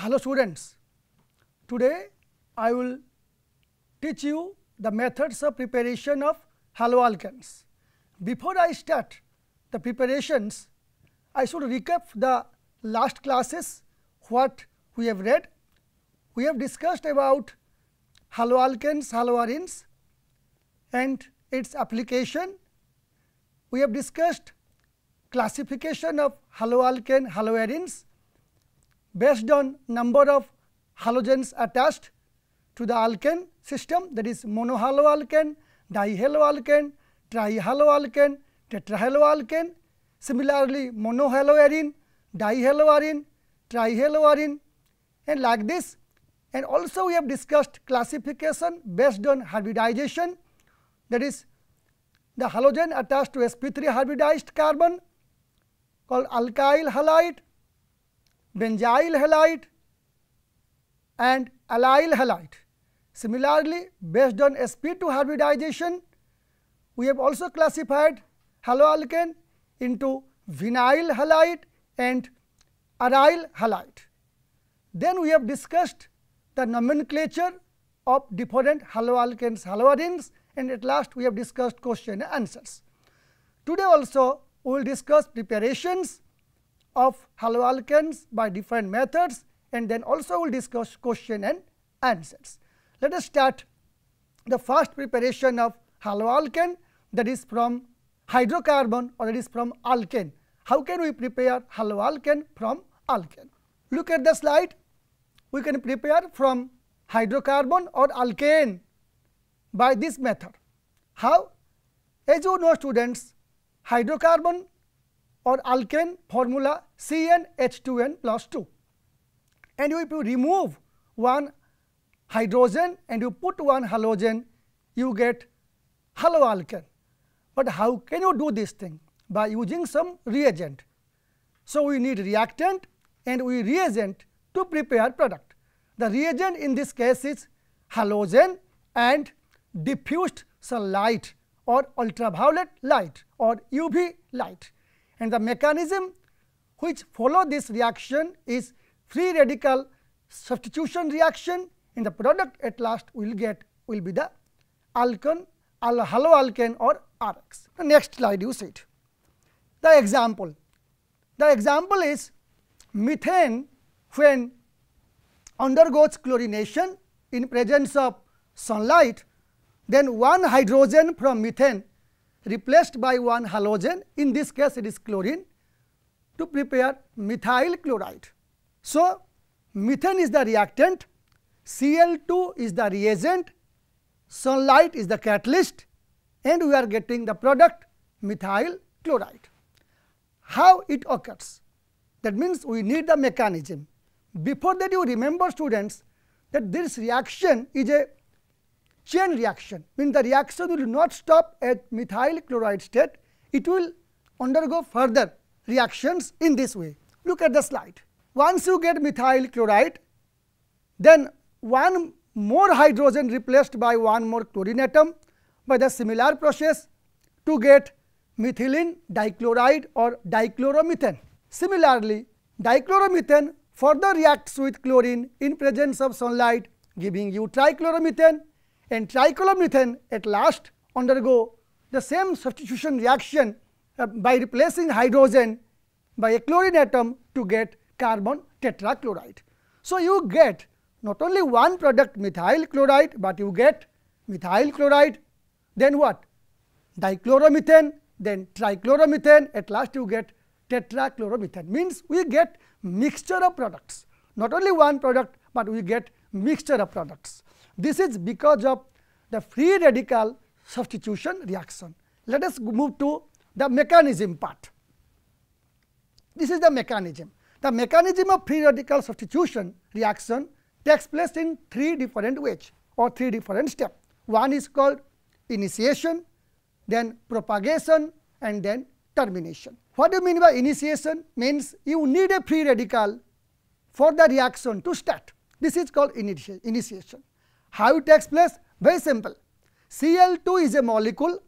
Hello students, today I will teach you the methods of preparation of haloalkanes. Before I start the preparations, I should recap the last classes what we have read. We have discussed about haloalkanes, haloarenes and its application. We have discussed classification of haloalkane, haloarenes based on number of halogens attached to the alkane system that is monohaloalkane, dihaloalkane, trihaloalkane, tetrahaloalkane. Similarly, monohaloarine, dihaloarine, trihaloarine and like this and also we have discussed classification based on hybridization that is the halogen attached to sp3 hybridized carbon called alkyl halide benzyl halide and allyl halide. Similarly, based on sp2 hybridization, we have also classified haloalkane into vinyl halide and aryl halide. Then we have discussed the nomenclature of different haloalkanes, haloarenes and at last we have discussed question and answers. Today also we will discuss preparations of haloalkanes by different methods and then also we will discuss question and answers. Let us start the first preparation of haloalkane that is from hydrocarbon or that is from alkane. How can we prepare haloalkane from alkane? Look at the slide. We can prepare from hydrocarbon or alkane by this method. How? As you know students, hydrocarbon or alkane formula CnH2n plus 2. And if you remove one hydrogen and you put one halogen, you get haloalkane. But how can you do this thing? By using some reagent. So, we need reactant and we reagent to prepare product. The reagent in this case is halogen and diffused sunlight or ultraviolet light or UV light. And the mechanism which follow this reaction is free radical substitution reaction in the product at last we will get will be the alkene al haloalkane or Rx. The next slide you see it. The example. The example is methane when undergoes chlorination in presence of sunlight, then one hydrogen from methane replaced by one halogen in this case it is chlorine to prepare methyl chloride. So, methane is the reactant, Cl2 is the reagent, sunlight is the catalyst and we are getting the product methyl chloride. How it occurs? That means, we need the mechanism. Before that you remember students that this reaction is a chain reaction means the reaction will not stop at methyl chloride state it will undergo further reactions in this way. Look at the slide once you get methyl chloride then one more hydrogen replaced by one more chlorine atom by the similar process to get methylene dichloride or dichloromethane. Similarly, dichloromethane further reacts with chlorine in presence of sunlight giving you trichloromethane and trichloromethane at last undergo the same substitution reaction uh, by replacing hydrogen by a chlorine atom to get carbon tetrachloride. So, you get not only one product methyl chloride, but you get methyl chloride, then what? Dichloromethane, then trichloromethane, at last you get tetrachloromethane. Means we get mixture of products, not only one product, but we get mixture of products. This is because of the free radical substitution reaction. Let us move to the mechanism part. This is the mechanism. The mechanism of free radical substitution reaction takes place in three different ways or three different steps. One is called initiation, then propagation and then termination. What do you mean by initiation? Means you need a free radical for the reaction to start. This is called initiation. How it takes place? Very simple. Cl2 is a molecule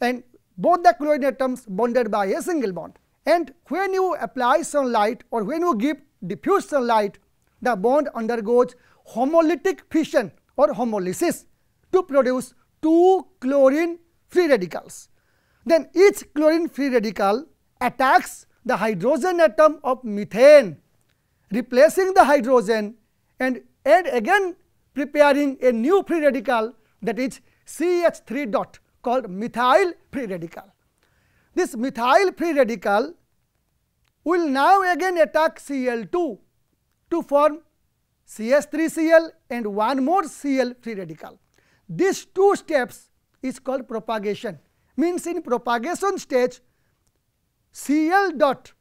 and both the chlorine atoms bonded by a single bond. And when you apply sunlight or when you give diffuse sunlight, the bond undergoes homolytic fission or homolysis to produce two chlorine free radicals. Then each chlorine free radical attacks the hydrogen atom of methane, replacing the hydrogen and add again preparing a new free radical that is CH3 dot called methyl free radical. This methyl free radical will now again attack Cl2 to form CH3Cl and one more Cl free radical. These two steps is called propagation means in propagation stage Cl dot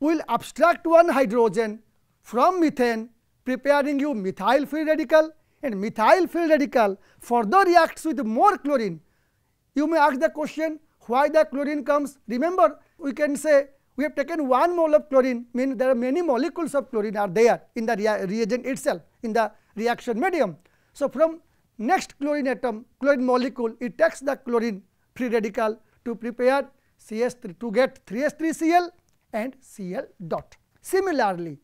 will abstract one hydrogen from methane preparing you methyl free radical and methyl free radical further reacts with more chlorine. You may ask the question why the chlorine comes. Remember we can say we have taken one mole of chlorine means there are many molecules of chlorine are there in the rea reagent itself in the reaction medium. So, from next chlorine atom chlorine molecule it takes the chlorine free radical to prepare CS3 to get 3S3Cl and Cl dot. Similarly,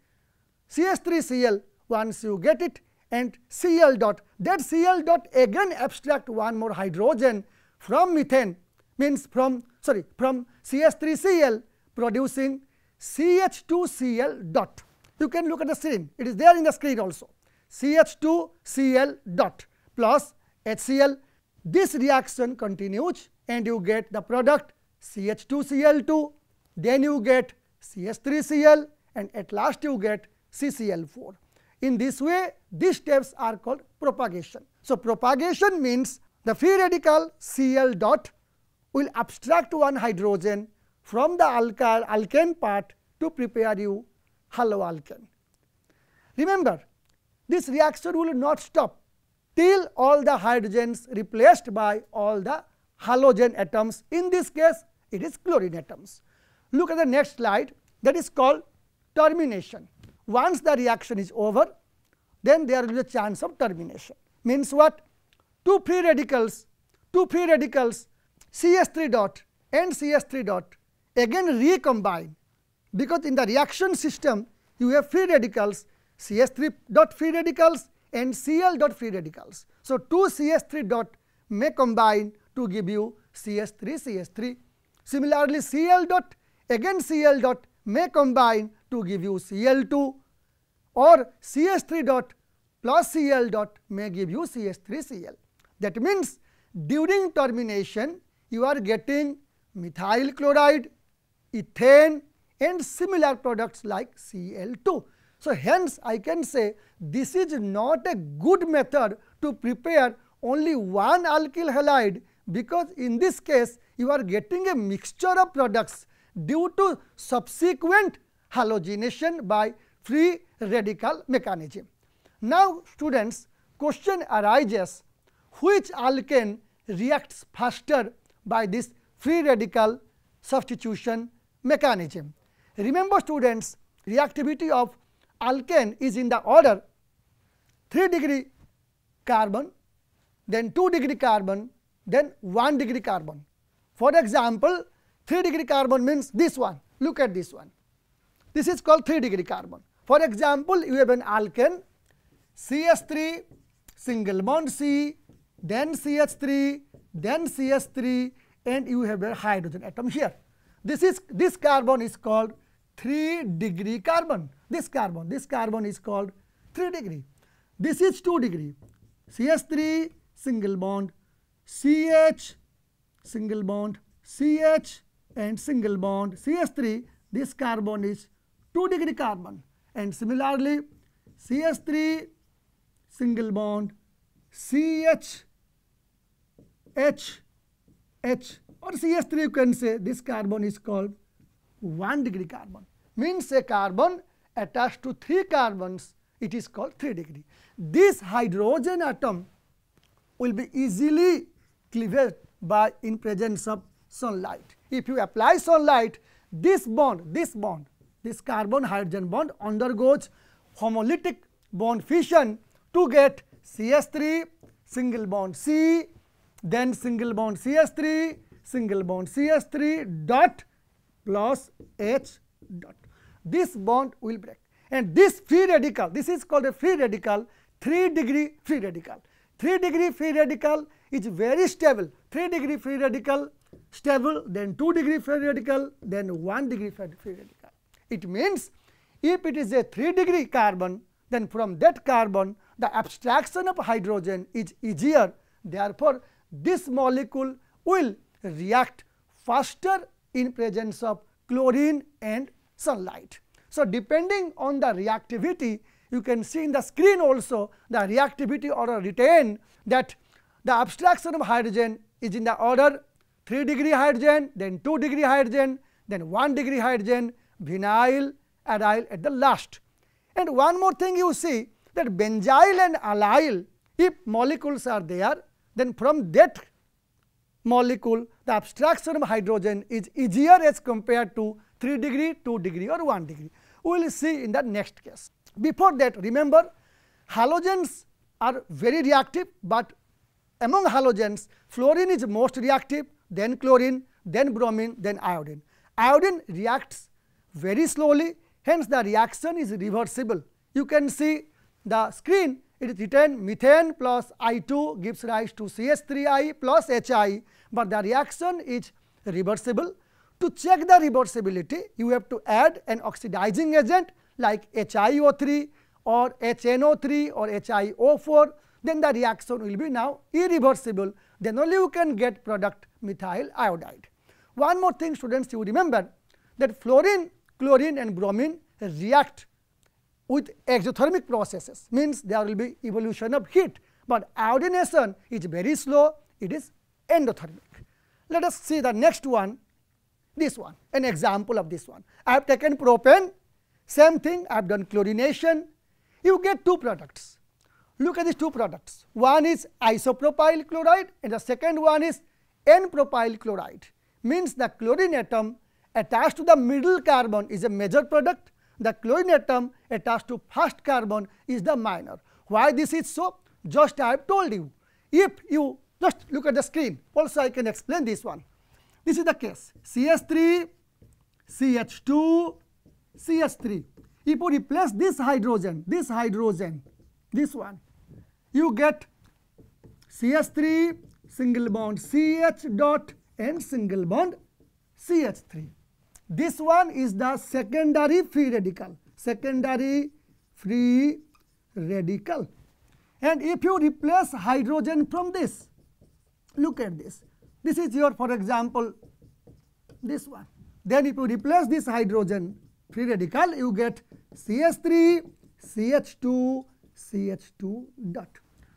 CS3Cl once you get it and Cl dot that Cl dot again abstract one more hydrogen from methane means from sorry from CH3Cl producing CH2Cl dot. You can look at the screen it is there in the screen also CH2Cl dot plus HCl this reaction continues and you get the product CH2Cl2 then you get CH3Cl and at last you get CCl4. In this way, these steps are called propagation. So, propagation means the free radical Cl dot will abstract one hydrogen from the alkyl alkane part to prepare you hollow alkane. Remember, this reaction will not stop till all the hydrogens replaced by all the halogen atoms. In this case, it is chlorine atoms. Look at the next slide that is called termination. Once the reaction is over, then there will be a chance of termination. Means what? Two free radicals, two free radicals CS3 dot and CS3 dot again recombine because in the reaction system you have free radicals CS3 dot free radicals and Cl dot free radicals. So, two CS3 dot may combine to give you CS3 CS3. Similarly, Cl dot again Cl dot may combine to give you Cl2 or Cs3 dot plus Cl dot may give you Cs3 Cl. That means, during termination you are getting methyl chloride, ethane and similar products like Cl2. So, hence I can say this is not a good method to prepare only one alkyl halide because in this case you are getting a mixture of products due to subsequent halogenation by free radical mechanism. Now, students question arises which alkane reacts faster by this free radical substitution mechanism. Remember students reactivity of alkane is in the order 3 degree carbon, then 2 degree carbon, then 1 degree carbon. For example, 3 degree carbon means this one, look at this one. This is called 3 degree carbon. For example, you have an alkane CS3, single bond C, then CH3, then CH3 and you have a hydrogen atom here. This is this carbon is called 3 degree carbon. This carbon, this carbon is called 3 degree. This is 2 degree. CH3 single bond, CH single bond, CH and single bond, CH3. This carbon is 2 degree carbon and similarly CS3 single bond CH H H or CS3 you can say this carbon is called 1 degree carbon means a carbon attached to 3 carbons it is called 3 degree. This hydrogen atom will be easily cleaved by in presence of sunlight. If you apply sunlight this bond this bond this carbon hydrogen bond undergoes homolytic bond fission to get CS3 single bond C then single bond CS3 single bond CS3 dot plus H dot. This bond will break and this free radical this is called a free radical 3 degree free radical. 3 degree free radical is very stable 3 degree free radical stable then 2 degree free radical then 1 degree free radical. It means if it is a 3 degree carbon, then from that carbon the abstraction of hydrogen is easier. Therefore, this molecule will react faster in presence of chlorine and sunlight. So, depending on the reactivity, you can see in the screen also the reactivity order retain that the abstraction of hydrogen is in the order 3 degree hydrogen, then 2 degree hydrogen, then 1 degree hydrogen, vinyl, aryl at the last. And one more thing you see that benzyl and allyl if molecules are there then from that molecule the abstraction of hydrogen is easier as compared to 3 degree, 2 degree or 1 degree. We will see in the next case. Before that remember halogens are very reactive, but among halogens fluorine is most reactive then chlorine, then bromine, then iodine. Iodine reacts very slowly hence the reaction is reversible. You can see the screen it is written methane plus I2 gives rise to CH3I plus HI, but the reaction is reversible. To check the reversibility you have to add an oxidizing agent like HiO3 or HNO3 or HiO4 then the reaction will be now irreversible then only you can get product methyl iodide. One more thing students you remember that fluorine chlorine and bromine react with exothermic processes means there will be evolution of heat, but iodination is very slow it is endothermic. Let us see the next one this one an example of this one. I have taken propane same thing I have done chlorination you get two products. Look at these two products one is isopropyl chloride and the second one is n-propyl chloride means the chlorine atom attached to the middle carbon is a major product, the chlorine atom attached to first carbon is the minor. Why this is so? Just I have told you. If you just look at the screen, also I can explain this one. This is the case CH3, CH2, CH3. If you replace this hydrogen, this hydrogen, this one, you get CH3 single bond CH dot and single bond CH3. This one is the secondary free radical, secondary free radical. And if you replace hydrogen from this, look at this. This is your, for example, this one. Then if you replace this hydrogen free radical, you get CH3, CH2, CH2 dot.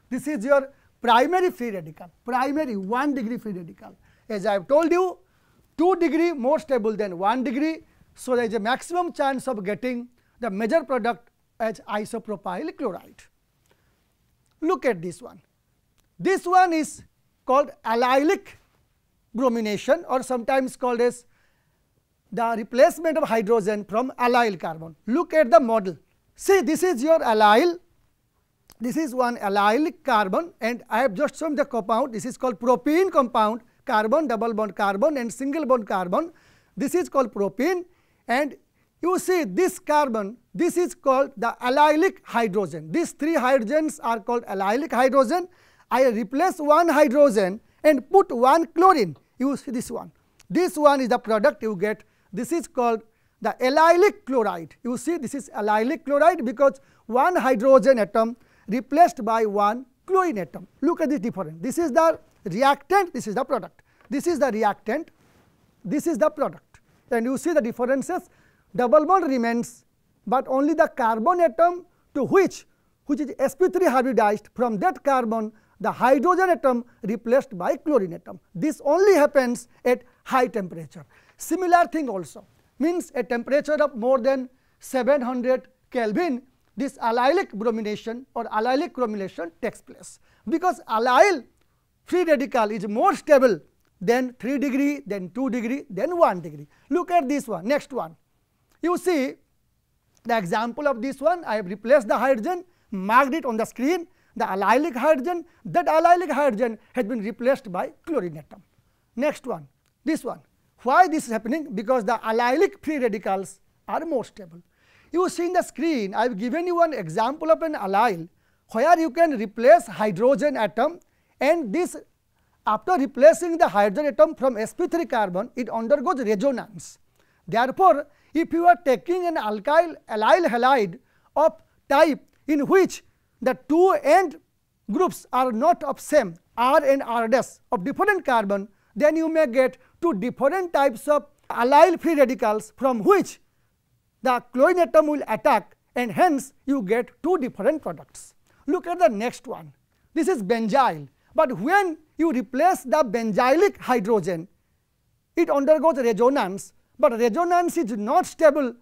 This is your primary free radical, primary 1 degree free radical. As I have told you, 2 degree more stable than 1 degree. So, there is a maximum chance of getting the major product as isopropyl chloride. Look at this one. This one is called allylic bromination or sometimes called as the replacement of hydrogen from allyl carbon. Look at the model. See this is your allyl, this is one allylic carbon and I have just shown the compound, this is called propene compound carbon, double bond carbon and single bond carbon. This is called propene and you see this carbon, this is called the allylic hydrogen. These three hydrogens are called allylic hydrogen. I replace one hydrogen and put one chlorine. You see this one. This one is the product you get. This is called the allylic chloride. You see this is allylic chloride because one hydrogen atom replaced by one chlorine atom. Look at this difference. This is the reactant this is the product this is the reactant this is the product and you see the differences double bond remains but only the carbon atom to which which is sp3 hybridized from that carbon the hydrogen atom replaced by chlorine atom this only happens at high temperature similar thing also means a temperature of more than 700 kelvin this allylic bromination or allylic chromination takes place because allyl free radical is more stable than 3 degree, then 2 degree, then 1 degree. Look at this one, next one. You see the example of this one, I have replaced the hydrogen, marked it on the screen, the allylic hydrogen, that allylic hydrogen has been replaced by chlorine atom. Next one, this one. Why this is happening? Because the allylic free radicals are more stable. You see in the screen, I have given you an example of an allyl where you can replace hydrogen atom and this after replacing the hydrogen atom from sp3 carbon it undergoes resonance. Therefore, if you are taking an alkyl allyl halide of type in which the two end groups are not of same R and R dash of different carbon, then you may get two different types of allyl free radicals from which the chlorine atom will attack and hence you get two different products. Look at the next one. This is benzyl. But when you replace the benzylic hydrogen, it undergoes resonance, but resonance is not stable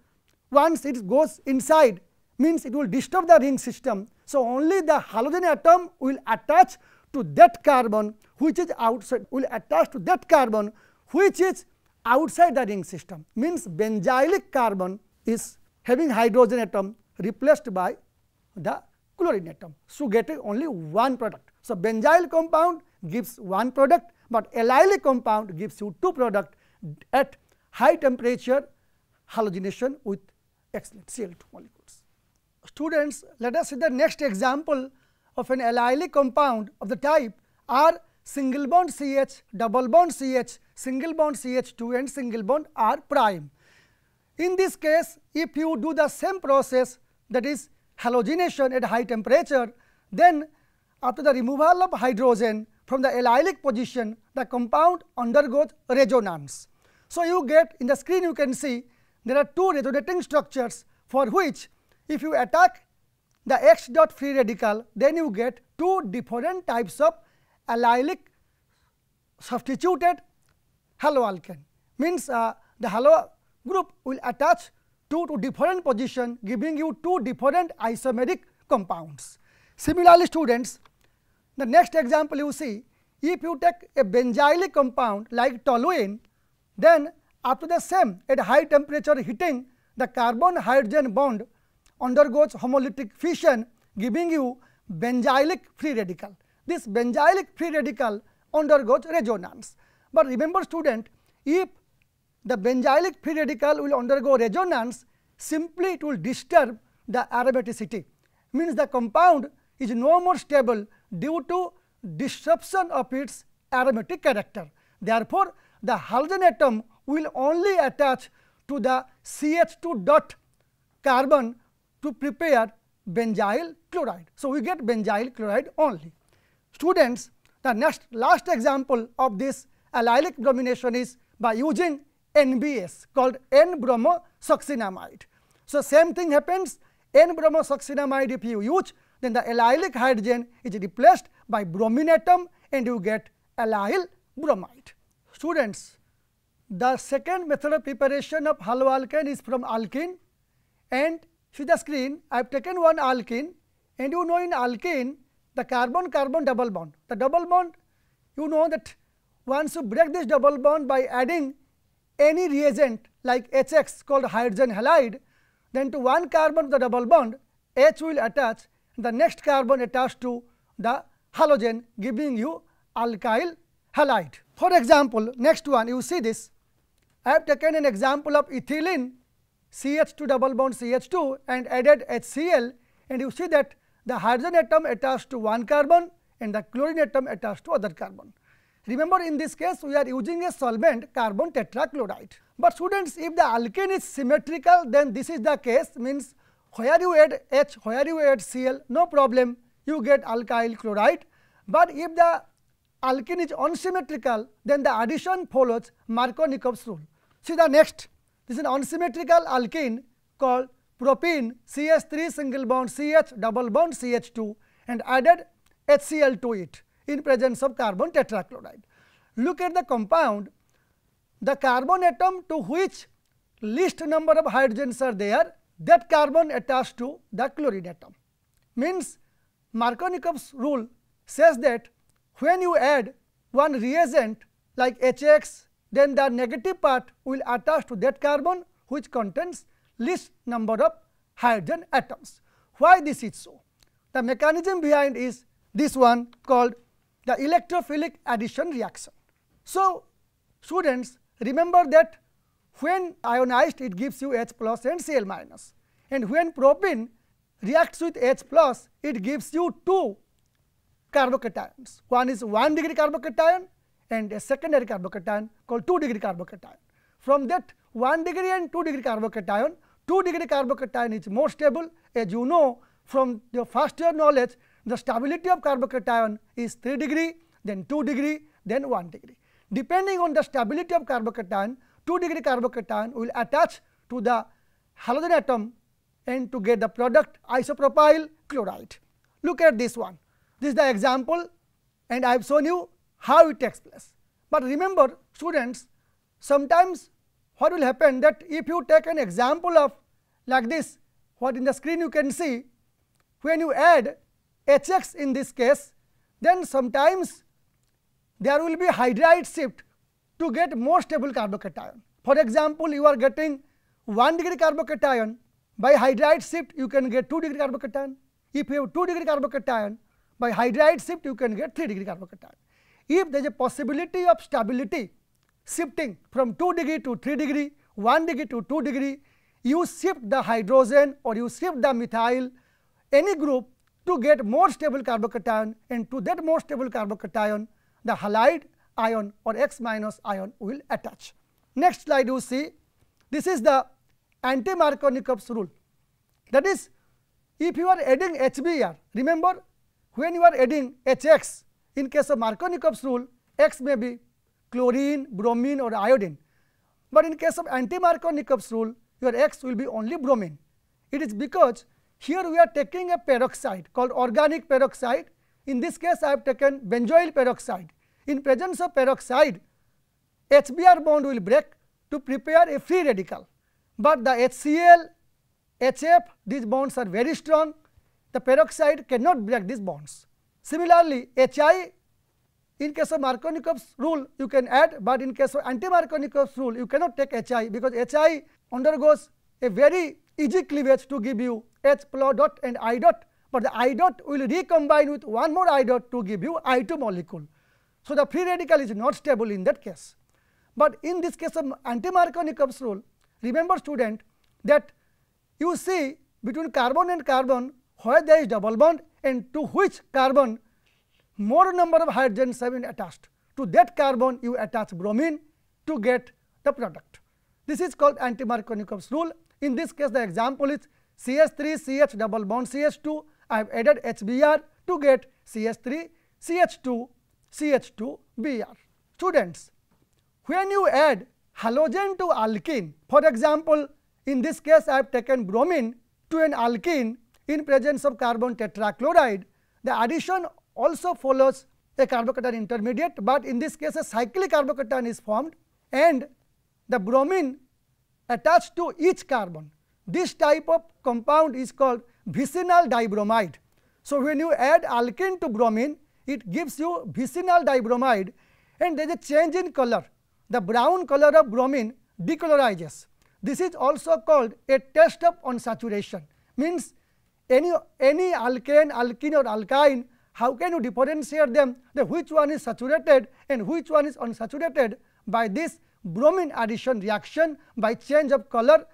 once it goes inside means it will disturb the ring system. So, only the halogen atom will attach to that carbon which is outside will attach to that carbon which is outside the ring system means benzylic carbon is having hydrogen atom replaced by the chlorine atom. So, get only one product. So, benzyl compound gives one product, but allyl compound gives you two product at high temperature halogenation with excellent Cl2 molecules. Students, let us see the next example of an allylic compound of the type R single bond CH, double bond CH, single bond CH2 and single bond R prime. In this case, if you do the same process that is halogenation at high temperature, then after the removal of hydrogen from the allylic position, the compound undergoes resonance. So, you get in the screen you can see there are two resonating structures for which if you attack the x dot free radical, then you get two different types of allylic substituted haloalkane means uh, the halo group will attach two to different position giving you two different isomeric compounds. Similarly, students the next example you see, if you take a benzylic compound like toluene, then after the same at high temperature heating, the carbon-hydrogen bond undergoes homolytic fission giving you benzylic free radical. This benzylic free radical undergoes resonance. But remember student, if the benzylic free radical will undergo resonance, simply it will disturb the aromaticity. Means the compound is no more stable due to disruption of its aromatic character. Therefore, the halogen atom will only attach to the CH2 dot carbon to prepare benzyl chloride. So, we get benzyl chloride only. Students, the next last example of this allylic bromination is by using NBS called N-bromosuccinamide. So, same thing happens N-bromosuccinamide if you use then the allylic hydrogen is replaced by bromine atom and you get allyl bromide. Students, the second method of preparation of haloalkane alkane is from alkene and see the screen I have taken one alkene and you know in alkene the carbon carbon double bond. The double bond you know that once you break this double bond by adding any reagent like HX called hydrogen halide then to one carbon of the double bond H will attach the next carbon attached to the halogen giving you alkyl halide. For example, next one you see this I have taken an example of ethylene CH2 double bond CH2 and added HCl and you see that the hydrogen atom attached to one carbon and the chlorine atom attached to other carbon. Remember in this case we are using a solvent carbon tetrachloride. But students if the alkene is symmetrical then this is the case means where you add H, where you add Cl, no problem, you get alkyl chloride. But if the alkene is unsymmetrical, then the addition follows Markovnikov's rule. See the next, this is an unsymmetrical alkene called propene CH3 single bond CH double bond CH2 and added HCl to it in presence of carbon tetrachloride. Look at the compound, the carbon atom to which least number of hydrogens are there that carbon attached to the chlorine atom. Means Markovnikov's rule says that when you add one reagent like HX, then the negative part will attach to that carbon which contains least number of hydrogen atoms. Why this is so? The mechanism behind is this one called the electrophilic addition reaction. So, students remember that when ionized, it gives you H plus and Cl minus. And when propene reacts with H plus, it gives you two carbocations. One is 1 degree carbocation and a secondary carbocation called 2 degree carbocation. From that 1 degree and 2 degree carbocation, 2 degree carbocation is more stable as you know from your first year knowledge the stability of carbocation is 3 degree, then 2 degree, then 1 degree. Depending on the stability of carbocation, 2 degree carbocation will attach to the halogen atom and to get the product isopropyl chloride. Look at this one. This is the example and I have shown you how it takes place. But remember students sometimes what will happen that if you take an example of like this what in the screen you can see when you add Hx in this case then sometimes there will be hydride shift to get more stable carbocation. For example, you are getting 1 degree carbocation, by hydride shift you can get 2 degree carbocation. If you have 2 degree carbocation, by hydride shift you can get 3 degree carbocation. If there is a possibility of stability shifting from 2 degree to 3 degree, 1 degree to 2 degree, you shift the hydrogen or you shift the methyl any group to get more stable carbocation and to that more stable carbocation the halide ion or X minus ion will attach. Next slide you see this is the anti-Markovnikov's rule that is if you are adding HBr remember when you are adding HX in case of Markovnikov's rule X may be chlorine, bromine or iodine but in case of anti-Markovnikov's rule your X will be only bromine. It is because here we are taking a peroxide called organic peroxide in this case I have taken benzoyl peroxide in presence of peroxide, HBr bond will break to prepare a free radical, but the HCl, HF these bonds are very strong, the peroxide cannot break these bonds. Similarly, HI in case of Markovnikov's rule you can add, but in case of anti-Markovnikov's rule you cannot take HI because HI undergoes a very easy cleavage to give you H plus dot and I dot, but the I dot will recombine with one more I dot to give you I2 molecule. So, the free radical is not stable in that case. But in this case of anti-Markovnikov's rule, remember student that you see between carbon and carbon where there is double bond and to which carbon more number of hydrogens have been attached. To that carbon you attach bromine to get the product. This is called anti-Markovnikov's rule. In this case the example is CH3CH double bond CH2. I have added HBr to get CH3CH2 CH2Br. Students, when you add halogen to alkene, for example, in this case I have taken bromine to an alkene in presence of carbon tetrachloride, the addition also follows a carbocation intermediate, but in this case a cyclic carbocation is formed and the bromine attached to each carbon. This type of compound is called vicinal dibromide. So, when you add alkene to bromine, it gives you vicinal dibromide and there is a change in color. The brown color of bromine decolorizes. This is also called a test of unsaturation means any, any alkane, alkene or alkyne how can you differentiate them the which one is saturated and which one is unsaturated by this bromine addition reaction by change of color.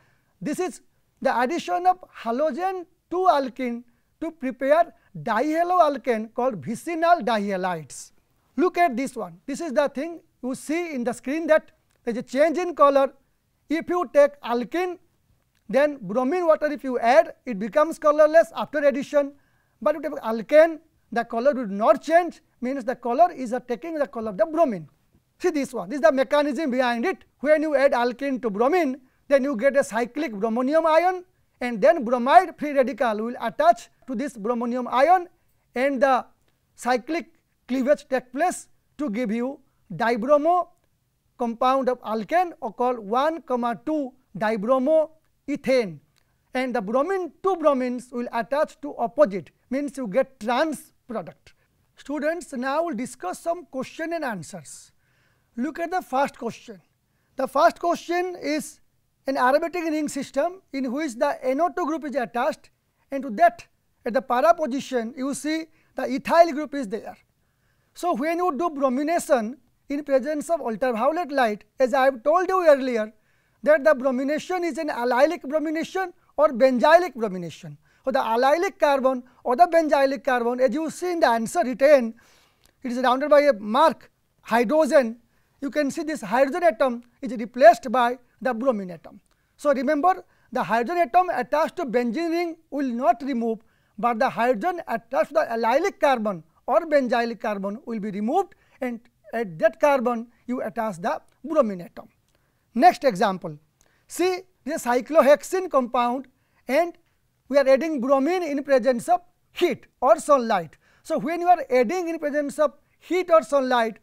This is the addition of halogen to alkene to prepare dihaloalkane called vicinal dihalides. Look at this one. This is the thing you see in the screen that there is a change in color. If you take alkene, then bromine water if you add, it becomes colorless after addition. But if you take alkane, the color would not change, means the color is taking the color of the bromine. See this one, this is the mechanism behind it. When you add alkene to bromine, then you get a cyclic bromonium ion and then bromide free radical will attach to this bromonium ion and the cyclic cleavage take place to give you dibromo compound of alkane or called 1 comma 2 dibromo ethane and the bromine two bromines will attach to opposite means you get trans product. Students now will discuss some question and answers. Look at the first question. The first question is an aromatic ring system in which the NO2 group is attached and to that at the para position you see the ethyl group is there. So, when you do bromination in presence of ultraviolet light as I have told you earlier that the bromination is an allylic bromination or benzylic bromination. So, the allylic carbon or the benzylic carbon as you see in the answer written it is surrounded by a mark hydrogen you can see this hydrogen atom is replaced by the bromine atom. So, remember the hydrogen atom attached to benzene ring will not remove, but the hydrogen attached to the allylic carbon or benzylic carbon will be removed and at that carbon you attach the bromine atom. Next example, see this cyclohexane compound and we are adding bromine in presence of heat or sunlight. So, when you are adding in presence of heat or sunlight,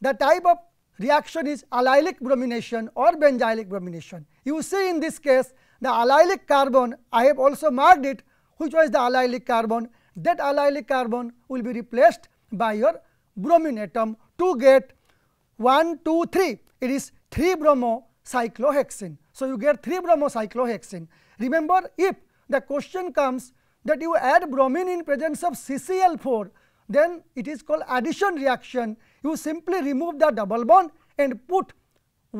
the type of reaction is allylic bromination or benzylic bromination. You see in this case the allylic carbon I have also marked it which was the allylic carbon that allylic carbon will be replaced by your bromine atom to get 1, 2, 3 it is 3 bromo cyclohexene. So, you get 3 bromo cyclohexene. Remember if the question comes that you add bromine in presence of CCl4 then it is called addition reaction you simply remove the double bond and put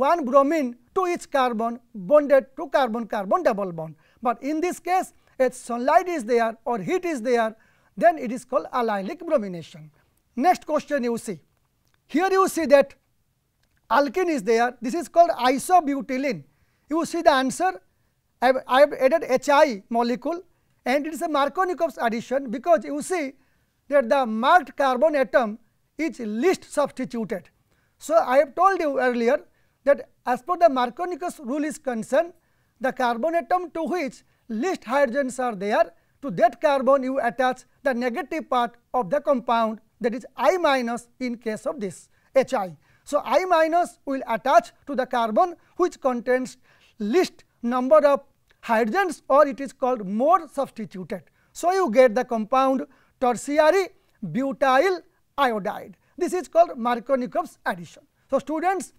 one bromine to each carbon bonded to carbon carbon double bond. But in this case if sunlight is there or heat is there then it is called allylic bromination. Next question you see here you see that alkene is there this is called isobutylene you see the answer I have, I have added HI molecule and it is a Markovnikov's addition because you see that the marked carbon atom is least substituted. So, I have told you earlier that as per the Markovnikov's rule is concerned, the carbon atom to which least hydrogens are there, to that carbon you attach the negative part of the compound that is I minus in case of this H i. So, I minus will attach to the carbon which contains least number of hydrogens or it is called more substituted. So, you get the compound tertiary butyl iodide. This is called Markovnikov's addition. So, students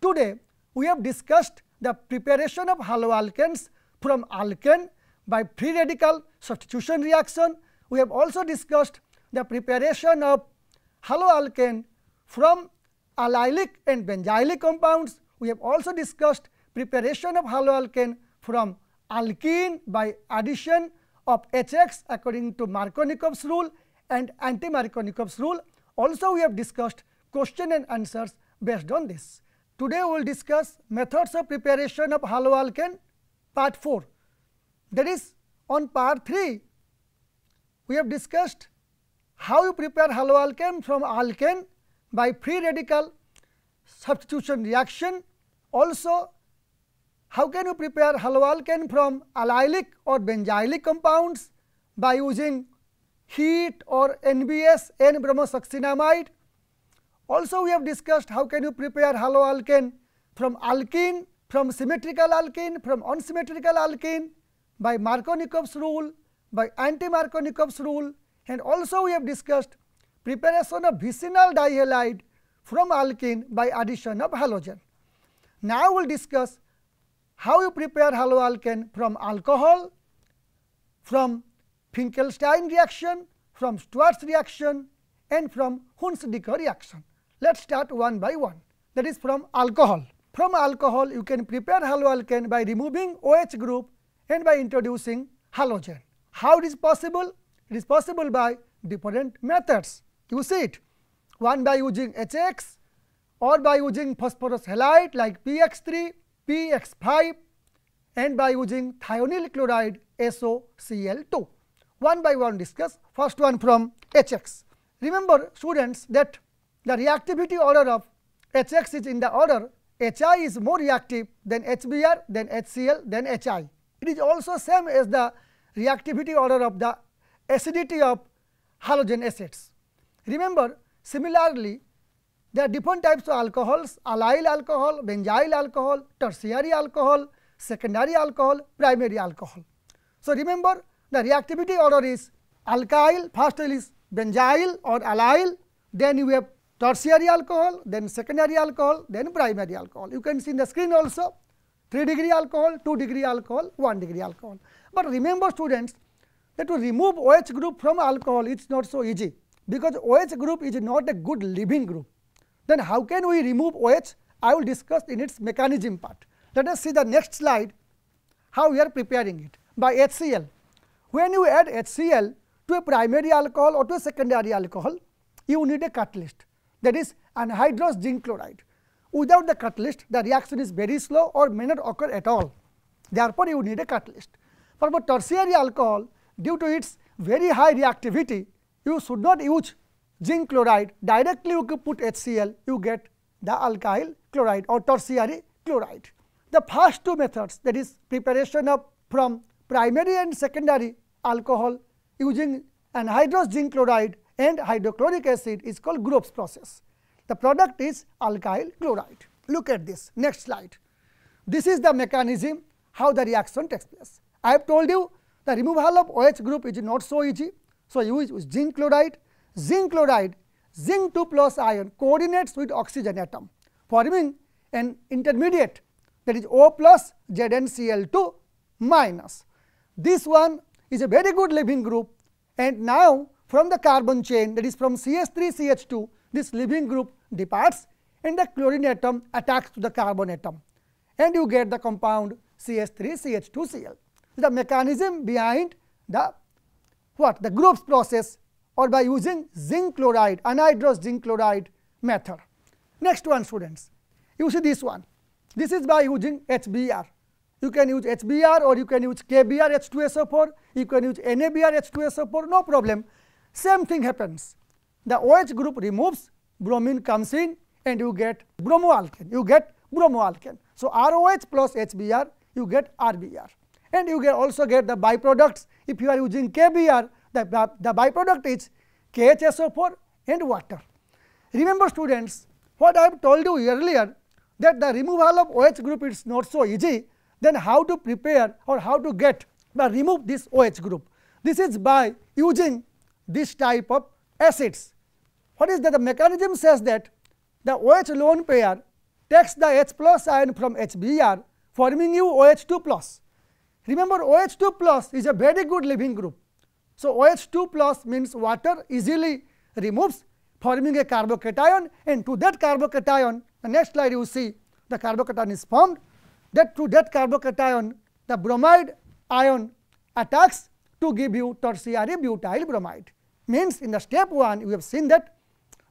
today we have discussed the preparation of haloalkanes from alkane by free radical substitution reaction. We have also discussed the preparation of haloalkane from allylic and benzylic compounds. We have also discussed preparation of haloalkane from alkene by addition of HX according to Markovnikov's rule and anti-Markovnikov's rule also we have discussed question and answers based on this. Today we will discuss methods of preparation of hollow alkane part 4. That is on part 3 we have discussed how you prepare hollow alkane from alkane by free radical substitution reaction. Also how can you prepare hollow alkane from allylic or benzylic compounds by using heat or NBS, N-bromosuccinamide. Also we have discussed how can you prepare haloalkane from alkene, from symmetrical alkene, from unsymmetrical alkene by Markovnikov's rule, by anti-Markovnikov's rule and also we have discussed preparation of vicinal dihalide from alkene by addition of halogen. Now we will discuss how you prepare haloalkane from alcohol, from Finkelstein reaction, from Stuart's reaction and from hunz reaction. Let us start one by one that is from alcohol. From alcohol you can prepare haloalkane by removing OH group and by introducing halogen. How it is possible? It is possible by different methods. You see it one by using HX or by using phosphorus halide like PX3, PX5 and by using thionyl chloride SOCl2 one by one discuss first one from H x. Remember students that the reactivity order of H x is in the order H i is more reactive than H b r then H c l then H i. It is also same as the reactivity order of the acidity of halogen acids. Remember similarly there are different types of alcohols allyl alcohol, benzyl alcohol, tertiary alcohol, secondary alcohol, primary alcohol. So, remember the reactivity order is alkyl, first oil is benzyl or allyl, then you have tertiary alcohol, then secondary alcohol, then primary alcohol. You can see in the screen also 3 degree alcohol, 2 degree alcohol, 1 degree alcohol. But remember students that to remove OH group from alcohol it is not so easy because OH group is not a good leaving group. Then how can we remove OH? I will discuss in its mechanism part. Let us see the next slide how we are preparing it by HCl. When you add HCl to a primary alcohol or to a secondary alcohol, you need a catalyst that is anhydrous zinc chloride. Without the catalyst, the reaction is very slow or may not occur at all. Therefore, you need a catalyst. For a tertiary alcohol, due to its very high reactivity, you should not use zinc chloride. Directly you put HCl, you get the alkyl chloride or tertiary chloride. The first two methods that is preparation of from primary and secondary alcohol using anhydrous zinc chloride and hydrochloric acid is called Grove's process. The product is alkyl chloride. Look at this next slide. This is the mechanism how the reaction takes place. I have told you the removal of OH group is not so easy. So, you use zinc chloride, zinc chloride, zinc 2 plus ion coordinates with oxygen atom forming an intermediate that is O plus ZnCl2 minus. This one is a very good leaving group and now from the carbon chain that is from CH3CH2 this leaving group departs and the chlorine atom attacks to the carbon atom and you get the compound CH3CH2Cl. The mechanism behind the what the groups process or by using zinc chloride anhydrous zinc chloride method. Next one students you see this one this is by using HBr you can use HBr or you can use KBr H2SO4, you can use NABr H2SO4, no problem. Same thing happens. The OH group removes, bromine comes in and you get bromoalkane, you get bromoalkane. So, ROH plus HBr, you get RBr and you get also get the byproducts. If you are using KBr, the, the, the byproduct is KHSO4 and water. Remember students, what I have told you earlier that the removal of OH group is not so easy then how to prepare or how to get or remove this OH group. This is by using this type of acids. What is that? The mechanism says that the OH lone pair takes the H plus ion from HBr forming you OH2 plus. Remember OH2 plus is a very good leaving group. So, OH2 plus means water easily removes forming a carbocation and to that carbocation the next slide you see the carbocation is formed that through that carbocation the bromide ion attacks to give you tertiary butyl bromide. Means in the step 1 we have seen that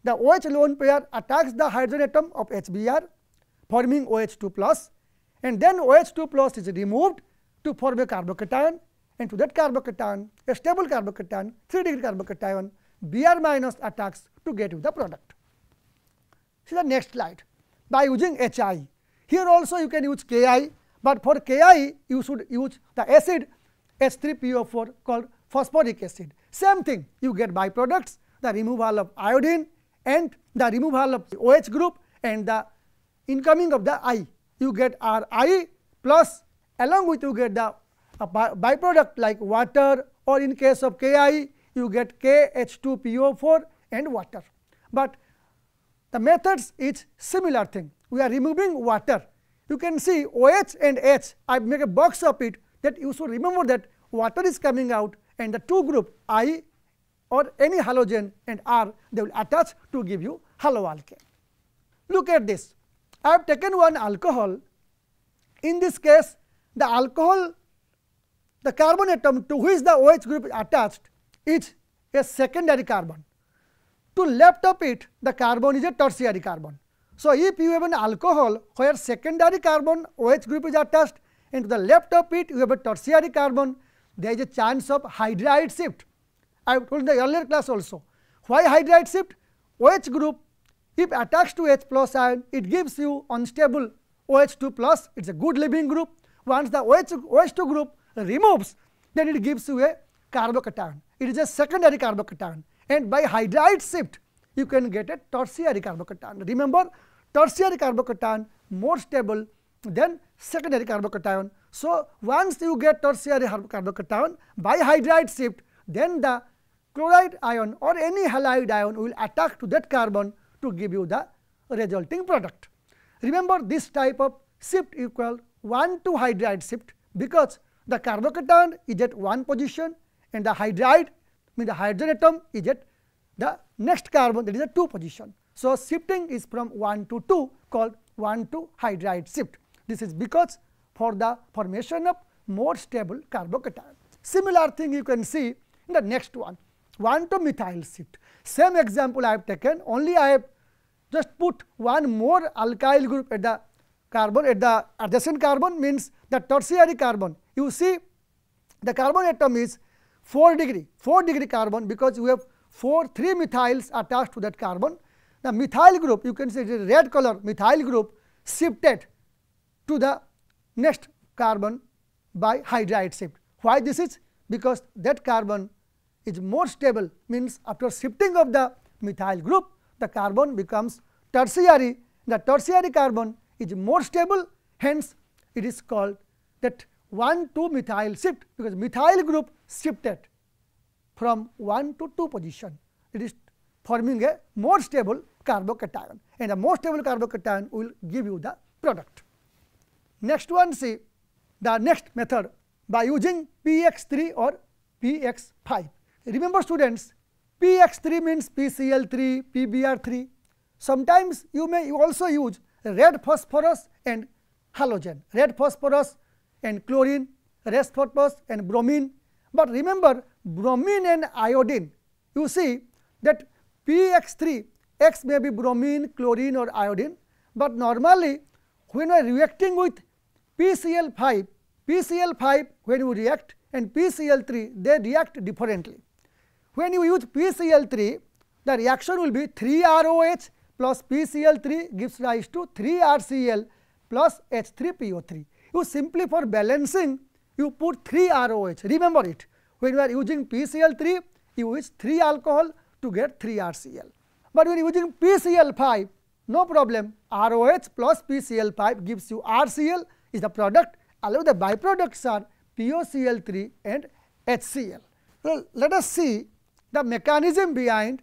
the OH lone pair attacks the hydrogen atom of HBr forming OH2 plus and then OH2 plus is removed to form a carbocation and to that carbocation a stable carbocation 3 degree carbocation Br minus attacks to get you the product. See the next slide by using HI here also you can use Ki, but for Ki you should use the acid H3PO4 called phosphoric acid. Same thing you get byproducts the removal of iodine and the removal of OH group and the incoming of the I. You get RI plus along with you get the uh, byproduct like water or in case of Ki you get KH2PO4 and water. But the methods is similar thing we are removing water. You can see OH and H, I make a box of it that you should remember that water is coming out and the two group I or any halogen and R they will attach to give you haloalkane. Look at this, I have taken one alcohol, in this case the alcohol the carbon atom to which the OH group is attached is a secondary carbon. To left of it the carbon is a tertiary carbon. So if you have an alcohol where secondary carbon OH group is attached and to the left of it you have a tertiary carbon, there is a chance of hydride shift. I have told in the earlier class also. Why hydride shift? OH group if attached to H plus ion it gives you unstable OH2 plus it is a good leaving group. Once the OH, OH2 group removes then it gives you a carbocation. It is a secondary carbocation and by hydride shift you can get a tertiary carbocation. Remember tertiary carbocation more stable than secondary carbocation. So, once you get tertiary carbocation by hydride shift, then the chloride ion or any halide ion will attack to that carbon to give you the resulting product. Remember this type of shift equal 1 to hydride shift because the carbocation is at one position and the hydride mean the hydrogen atom is at the next carbon that is at two position. So, shifting is from 1 to 2 called 1 to hydride shift. This is because for the formation of more stable carbocation. Similar thing you can see in the next one, 1 to methyl shift. Same example I have taken, only I have just put one more alkyl group at the carbon at the adjacent carbon means the tertiary carbon. You see the carbon atom is 4 degree, 4 degree carbon because you have 4, 3 methyls attached to that carbon the methyl group you can say it is red color methyl group shifted to the next carbon by hydride shift. Why this is? Because that carbon is more stable means after shifting of the methyl group the carbon becomes tertiary the tertiary carbon is more stable hence it is called that 1 2 methyl shift because methyl group shifted from 1 to 2 position it is forming a more stable carbocation and the more stable carbocation will give you the product. Next one see the next method by using PX3 or PX5. Remember students PX3 means PCl3, PBr3. Sometimes you may also use red phosphorus and halogen, red phosphorus and chlorine, red phosphorus and bromine. But remember bromine and iodine, you see that PX3, X may be bromine, chlorine or iodine, but normally when we are reacting with PCl5, PCl5 when you react and PCl3 they react differently. When you use PCl3 the reaction will be 3ROH plus PCl3 gives rise to 3RCl plus H3PO3. You simply for balancing you put 3 ROH remember it when you are using PCl3 you use 3 alcohol to get 3 RCl. But when using PCl5, no problem ROH plus PCl5 gives you RCl is the product Although the byproducts are POCl3 and HCl. So, let us see the mechanism behind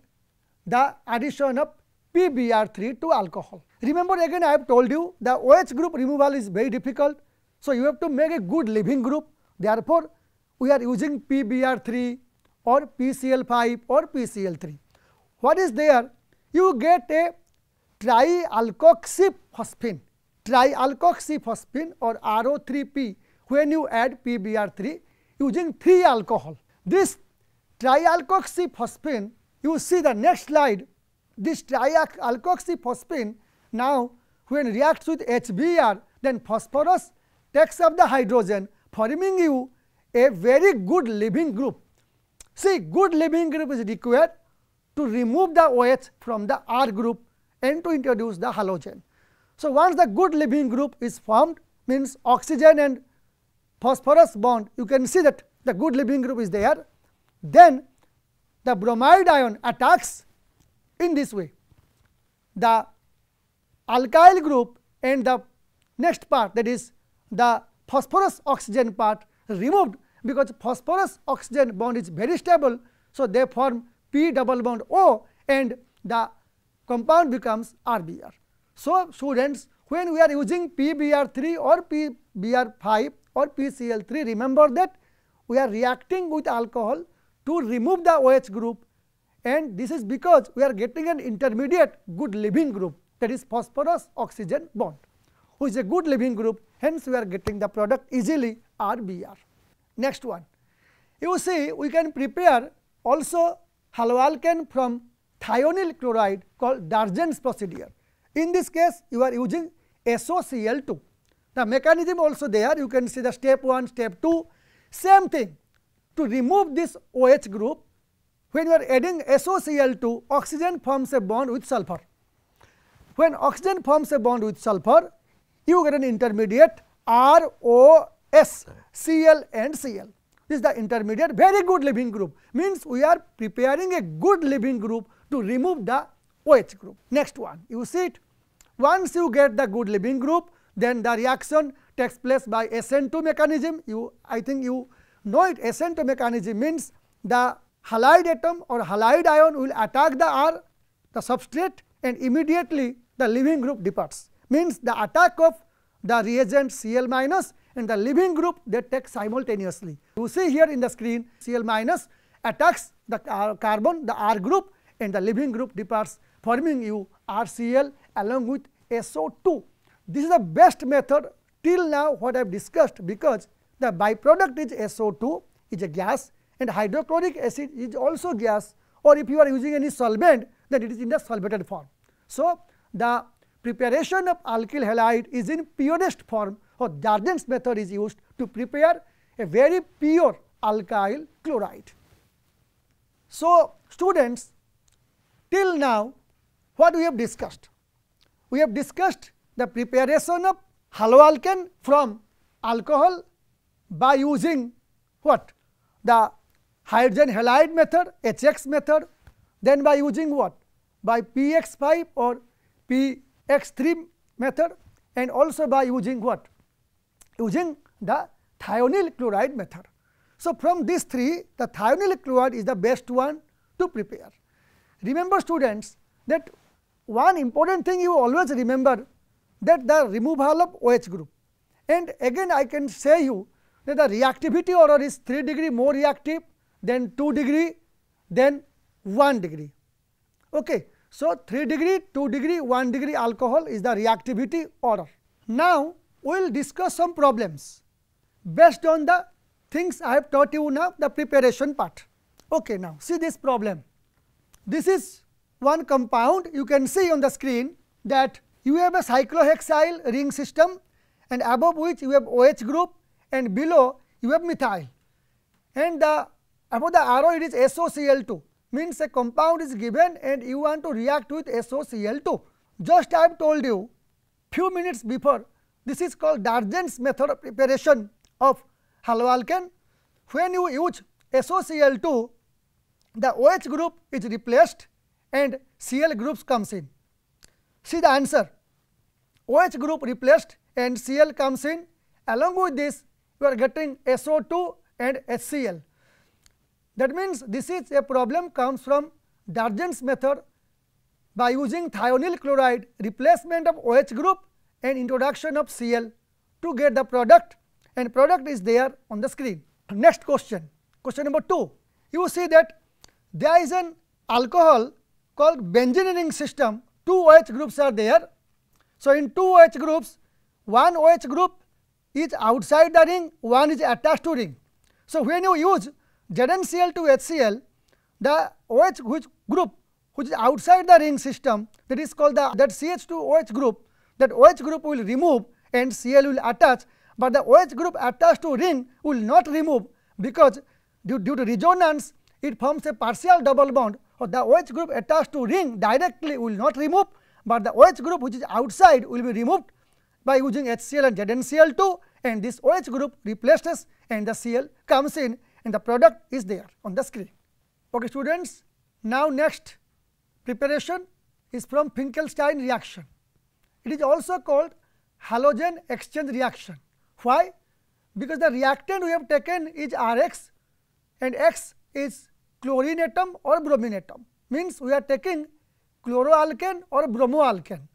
the addition of PBr3 to alcohol. Remember again I have told you the OH group removal is very difficult. So, you have to make a good leaving group therefore, we are using PBr3 or PCl5 or PCl3. What is there? You get a trialkoxyphosphine, trialkoxyphosphine or RO3P when you add PBr3 using 3 alcohol. This trialkoxyphosphine, you see the next slide, this trialkoxyphosphine now when reacts with HBr then phosphorus takes up the hydrogen forming you a very good living group See, good leaving group is required to remove the OH from the R group and to introduce the halogen. So, once the good leaving group is formed means oxygen and phosphorus bond you can see that the good leaving group is there then the bromide ion attacks in this way the alkyl group and the next part that is the phosphorus oxygen part removed because phosphorus oxygen bond is very stable. So, they form P double bond O and the compound becomes RBr. So, students when we are using PBr3 or PBr5 or PCl3 remember that we are reacting with alcohol to remove the OH group and this is because we are getting an intermediate good leaving group that is phosphorus oxygen bond which is a good leaving group hence we are getting the product easily RBr. Next one, you see we can prepare also haloalkane from thionyl chloride called Dargen's procedure. In this case, you are using SOCl2. The mechanism also there, you can see the step 1, step 2, same thing. To remove this OH group, when you are adding SOCl2, oxygen forms a bond with sulfur. When oxygen forms a bond with sulfur, you get an intermediate ROS Cl and Cl. This is the intermediate very good leaving group means we are preparing a good leaving group to remove the OH group. Next one you see it once you get the good leaving group then the reaction takes place by SN2 mechanism you I think you know it SN2 mechanism means the halide atom or halide ion will attack the R the substrate and immediately the leaving group departs means the attack of the reagent Cl minus in the leaving group, they take simultaneously. You see here in the screen, Cl minus attacks the carbon, the R group, and the leaving group departs, forming you RCl along with SO2. This is the best method till now what I have discussed because the byproduct is SO2 is a gas and hydrochloric acid is also gas or if you are using any solvent then it is in the solvated form. So, the preparation of alkyl halide is in purest form or Dardan's method is used to prepare a very pure alkyl chloride. So, students till now what we have discussed? We have discussed the preparation of haloalkane from alcohol by using what? The hydrogen halide method HX method then by using what? By PX5 or PX3 method and also by using what? using the thionyl chloride method. So, from these three the thionyl chloride is the best one to prepare. Remember students that one important thing you always remember that the removal of OH group and again I can say you that the reactivity order is 3 degree more reactive than 2 degree then 1 degree. Okay. So, 3 degree, 2 degree, 1 degree alcohol is the reactivity order. Now, we will discuss some problems based on the things I have taught you now the preparation part. Okay, now see this problem. This is one compound you can see on the screen that you have a cyclohexyl ring system and above which you have OH group and below you have methyl and the above the arrow it is SOCl2 means a compound is given and you want to react with SOCl2. Just I have told you few minutes before this is called Dargent's method of preparation of hallow When you use SOCl2, the OH group is replaced and Cl groups comes in. See the answer. OH group replaced and Cl comes in. Along with this, you are getting SO2 and HCl. That means, this is a problem comes from Dargent's method by using thionyl chloride replacement of OH group and introduction of Cl to get the product and product is there on the screen. Next question, question number 2. You see that there is an alcohol called benzeneering system, two OH groups are there. So, in two OH groups, one OH group is outside the ring, one is attached to ring. So, when you use ZnCl to HCl, the OH which group which is outside the ring system that is called the that CH2OH group that OH group will remove and Cl will attach, but the OH group attached to ring will not remove because due, due to resonance it forms a partial double bond or the OH group attached to ring directly will not remove, but the OH group which is outside will be removed by using HCl and ZnCl2 and this OH group replaces and the Cl comes in and the product is there on the screen. Okay students, now next preparation is from Finkelstein reaction. It is also called halogen exchange reaction. Why? Because the reactant we have taken is Rx and X is chlorine atom or bromine atom. Means we are taking chloroalkane or bromoalkane.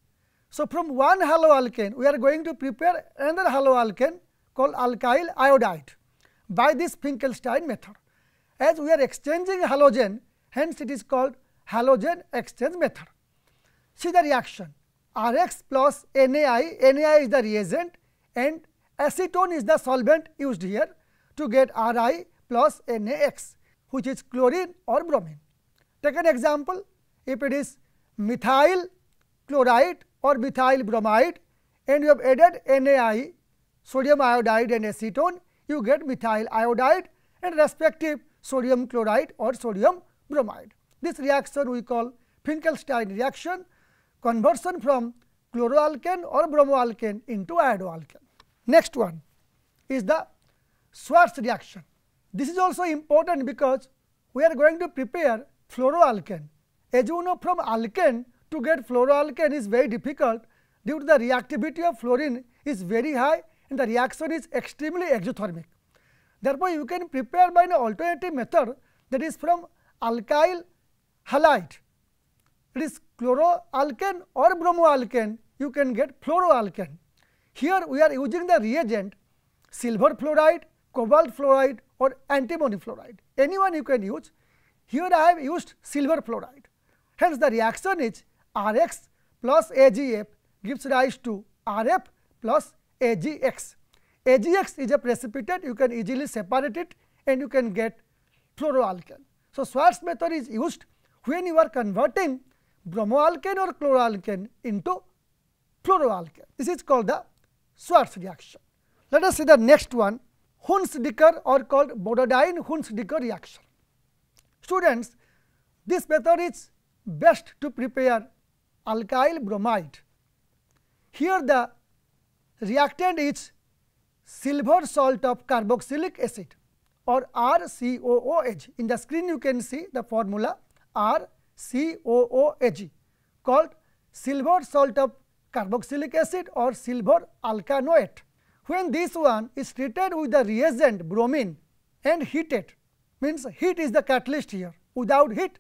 So, from one haloalkane we are going to prepare another haloalkane called alkyl iodide by this Finkelstein method. As we are exchanging halogen, hence it is called halogen exchange method. See the reaction. R x plus NAI, NAI is the reagent and acetone is the solvent used here to get R i plus NaX which is chlorine or bromine. Take an example if it is methyl chloride or methyl bromide and you have added NaI sodium iodide and acetone you get methyl iodide and respective sodium chloride or sodium bromide. This reaction we call Finkelstein reaction conversion from chloroalkane or bromoalkane into iodoalkane. Next one is the Schwartz reaction. This is also important because we are going to prepare fluoroalkane. As you know from alkane to get fluoroalkane is very difficult due to the reactivity of fluorine is very high and the reaction is extremely exothermic. Therefore, you can prepare by an alternative method that is from alkyl halide. It is chloroalkane or bromoalkane, you can get fluoroalkane. Here we are using the reagent silver fluoride, cobalt fluoride or antimony fluoride, anyone you can use. Here I have used silver fluoride. Hence, the reaction is Rx plus AgF gives rise to Rf plus AgX. AgX is a precipitate, you can easily separate it and you can get fluoroalkane. So, Schwartz method is used when you are converting bromoalkane or chloroalkane into fluoroalkane. This is called the Schwartz reaction. Let us see the next one Hunsdicker or called Bododine Hunsdicker reaction. Students, this method is best to prepare alkyl bromide. Here the reactant is silver salt of carboxylic acid or RCOOH. In the screen you can see the formula R COOH called silver salt of carboxylic acid or silver alkanoate. When this one is treated with the reagent bromine and heated, means heat is the catalyst here. Without heat,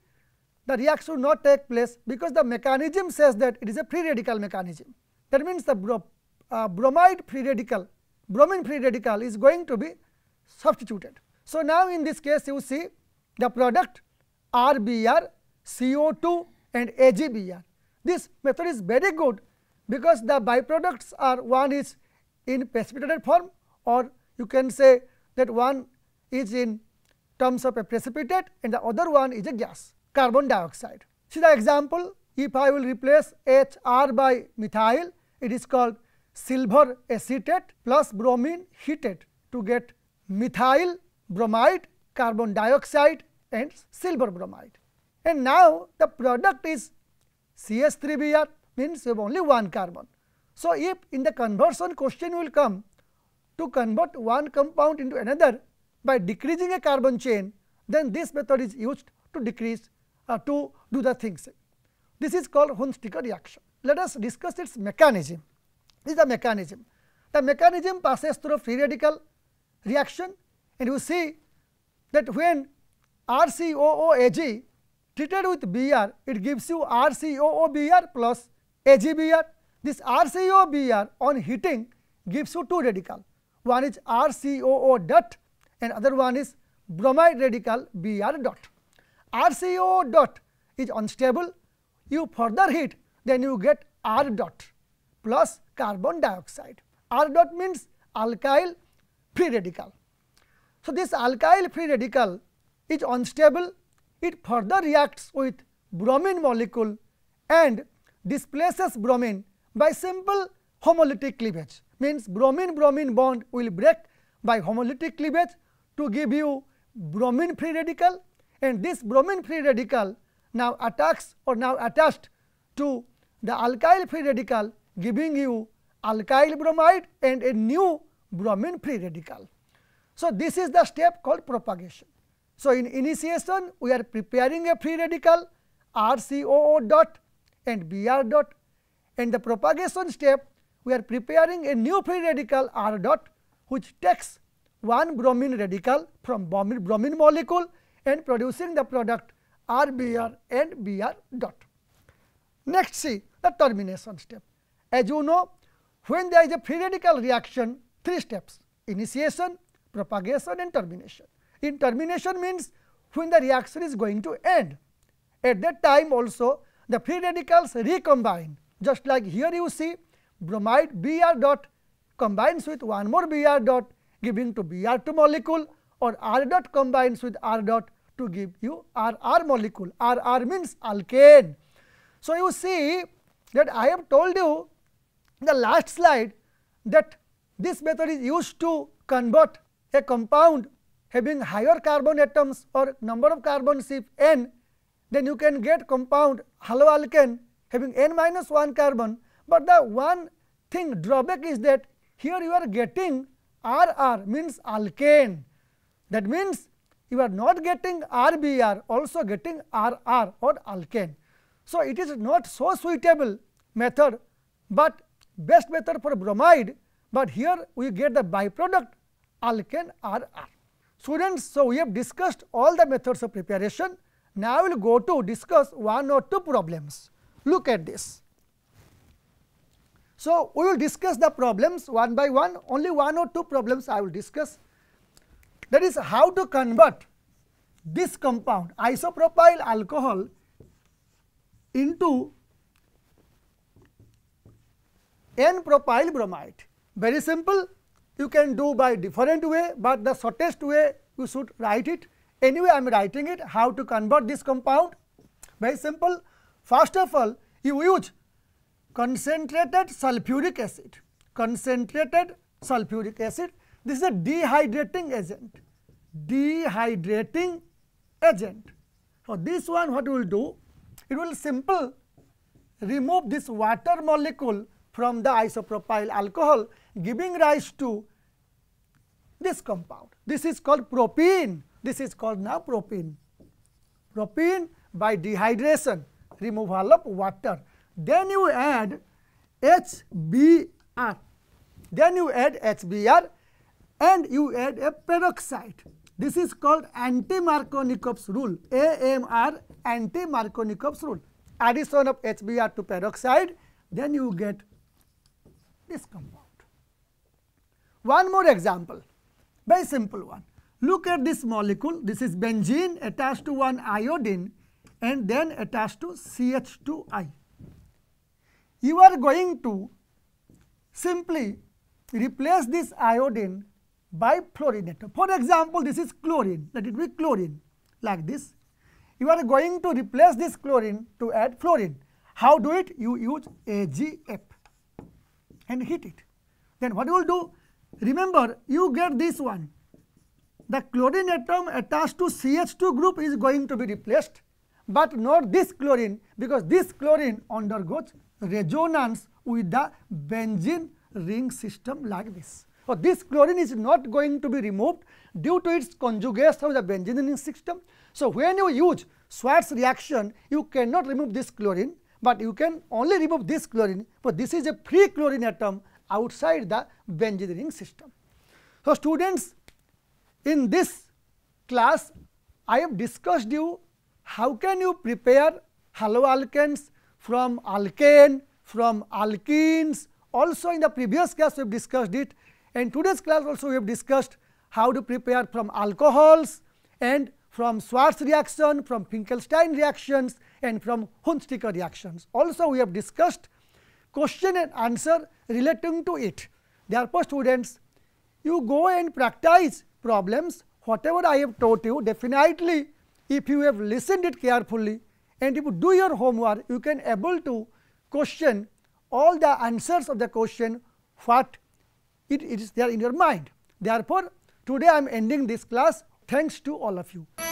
the reaction will not take place because the mechanism says that it is a free radical mechanism. That means the bro, uh, bromide free radical, bromine free radical is going to be substituted. So, now in this case you see the product RBr CO2 and AgBr. This method is very good because the byproducts are one is in precipitated form or you can say that one is in terms of a precipitate and the other one is a gas carbon dioxide. See the example if I will replace HR by methyl it is called silver acetate plus bromine heated to get methyl bromide, carbon dioxide and silver bromide and now the product is CH3Br means you have only one carbon. So, if in the conversion question will come to convert one compound into another by decreasing a carbon chain, then this method is used to decrease uh, to do the things. This is called Hunsticker reaction. Let us discuss its mechanism. This is the mechanism. The mechanism passes through free radical reaction and you see that when RCOOAG treated with BR, it gives you RCOOBr plus AgBr. This RCOBr on heating gives you two radical. One is RCOO dot and other one is bromide radical Br dot. RCOO dot is unstable. You further heat, then you get R dot plus carbon dioxide. R dot means alkyl free radical. So, this alkyl free radical is unstable it further reacts with bromine molecule and displaces bromine by simple homolytic cleavage means bromine bromine bond will break by homolytic cleavage to give you bromine free radical and this bromine free radical now attacks or now attached to the alkyl free radical giving you alkyl bromide and a new bromine free radical. So, this is the step called propagation. So, in initiation we are preparing a free radical RCOO dot and BR dot and the propagation step we are preparing a new free radical R dot which takes one bromine radical from bromine molecule and producing the product RBr and BR dot. Next see the termination step. As you know when there is a free radical reaction three steps initiation, propagation and termination in termination means when the reaction is going to end. At that time also the free radicals recombine just like here you see bromide Br dot combines with one more Br dot giving to Br2 molecule or R dot combines with R dot to give you Rr molecule, Rr means alkane. So, you see that I have told you in the last slide that this method is used to convert a compound having higher carbon atoms or number of carbons if n, then you can get compound haloalkane having n minus 1 carbon, but the one thing drawback is that here you are getting RR means alkane. That means you are not getting RBR, also getting RR or alkane. So, it is not so suitable method, but best method for bromide, but here we get the byproduct alkane RR. Students, so we have discussed all the methods of preparation. Now, we will go to discuss one or two problems. Look at this. So, we will discuss the problems one by one, only one or two problems I will discuss. That is how to convert this compound isopropyl alcohol into N propyl bromide. Very simple, you can do by different way, but the shortest way you should write it. Anyway, I am writing it how to convert this compound very simple. First of all, you use concentrated sulfuric acid, concentrated sulfuric acid. This is a dehydrating agent, dehydrating agent. So, this one what we will do? It will simple remove this water molecule from the isopropyl alcohol giving rise to this compound. This is called propene, this is called now propene. Propene by dehydration, removal of water. Then you add HBr, then you add HBr and you add a peroxide. This is called anti-Markovnikov's rule, AMR anti-Markovnikov's rule. Addition of HBr to peroxide, then you get this compound. One more example, very simple one. Look at this molecule, this is benzene attached to one iodine and then attached to CH2I. You are going to simply replace this iodine by fluorinator. For example, this is chlorine, let it be chlorine like this. You are going to replace this chlorine to add fluorine. How do it? You use AgF and heat it. Then what you will do? Remember, you get this one. The chlorine atom attached to CH2 group is going to be replaced, but not this chlorine because this chlorine undergoes resonance with the benzene ring system like this. So, this chlorine is not going to be removed due to its conjugation with the benzene ring system. So, when you use Schwartz reaction, you cannot remove this chlorine, but you can only remove this chlorine, but this is a free chlorine atom outside the benzene ring system. So, students in this class I have discussed you how can you prepare haloalkanes from alkane, from alkenes also in the previous class we have discussed it and today's class also we have discussed how to prepare from alcohols and from Schwarz reaction, from Finkelstein reactions and from Hunsticker reactions. Also we have discussed question and answer relating to it. Therefore, students, you go and practice problems whatever I have taught you definitely if you have listened it carefully and if you do your homework you can able to question all the answers of the question what it is there in your mind. Therefore, today I am ending this class thanks to all of you.